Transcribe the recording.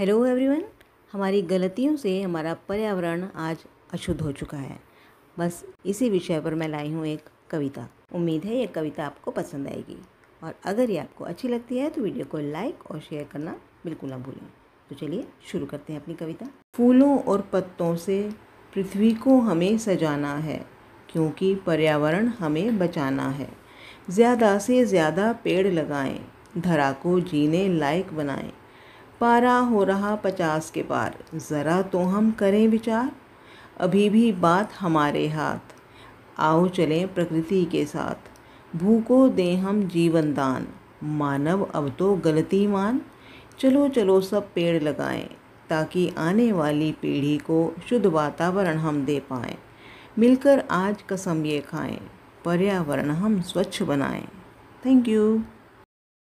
hello everyone हमारी गलतियों से हमारा पर्यावरण आज अशुद्ध हो चुका है बस इसी विषय पर मैं लाई हूँ एक कविता उम्मीद है ये कविता आपको पसंद आएगी और अगर ये आपको अच्छी लगती है तो वीडियो को लाइक और शेयर करना बिल्कुल ना भूलें तो चलिए शुरू करते हैं अपनी कविता फूलों और पत्तों से पृथ्वी को हमें सजाना है क्योंकि पर्यावरण हमें बचाना है ज़्यादा से ज़्यादा पेड़ लगाएं धरा को जीने लायक बनाएं पारा हो रहा पचास के पार ज़रा तो हम करें विचार अभी भी बात हमारे हाथ आओ चलें प्रकृति के साथ भूखो दें हम जीवन दान मानव अब तो गलती मान चलो चलो सब पेड़ लगाएं ताकि आने वाली पीढ़ी को शुद्ध वातावरण हम दे पाएं मिलकर आज कसम ये खाएँ पर्यावरण हम स्वच्छ बनाएं थैंक यू